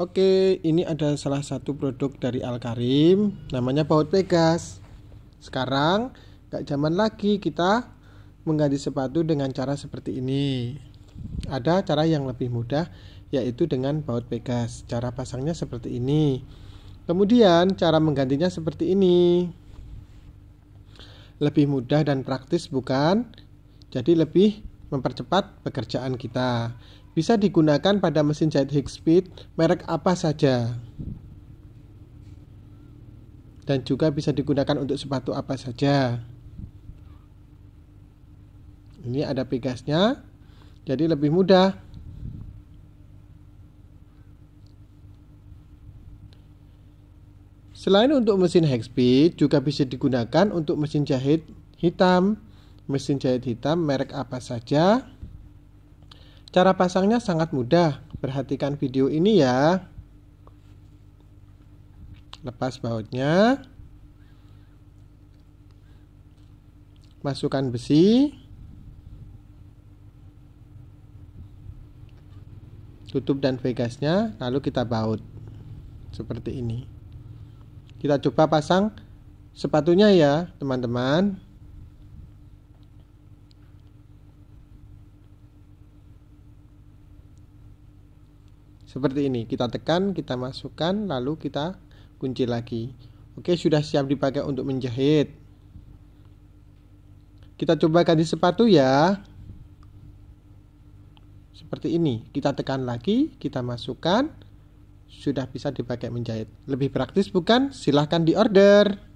Oke, ini ada salah satu produk dari Alkarim, namanya baut Pegas. Sekarang, gak zaman lagi kita mengganti sepatu dengan cara seperti ini. Ada cara yang lebih mudah, yaitu dengan baut Pegas. Cara pasangnya seperti ini. Kemudian, cara menggantinya seperti ini. Lebih mudah dan praktis, bukan? Jadi lebih mempercepat pekerjaan kita. Bisa digunakan pada mesin jahit High merek apa saja. Dan juga bisa digunakan untuk sepatu apa saja. Ini ada pegasnya, jadi lebih mudah. Selain untuk mesin Hexbit, juga bisa digunakan untuk mesin jahit hitam. Mesin jahit hitam merek apa saja? Cara pasangnya sangat mudah. Perhatikan video ini ya. Lepas bautnya. Masukkan besi. Tutup dan vegasnya, lalu kita baut. Seperti ini. Kita coba pasang sepatunya ya, teman-teman. Seperti ini, kita tekan, kita masukkan, lalu kita kunci lagi. Oke, sudah siap dipakai untuk menjahit. Kita coba ganti sepatu ya. Seperti ini, kita tekan lagi, kita masukkan, sudah bisa dipakai menjahit. Lebih praktis bukan? Silahkan di order.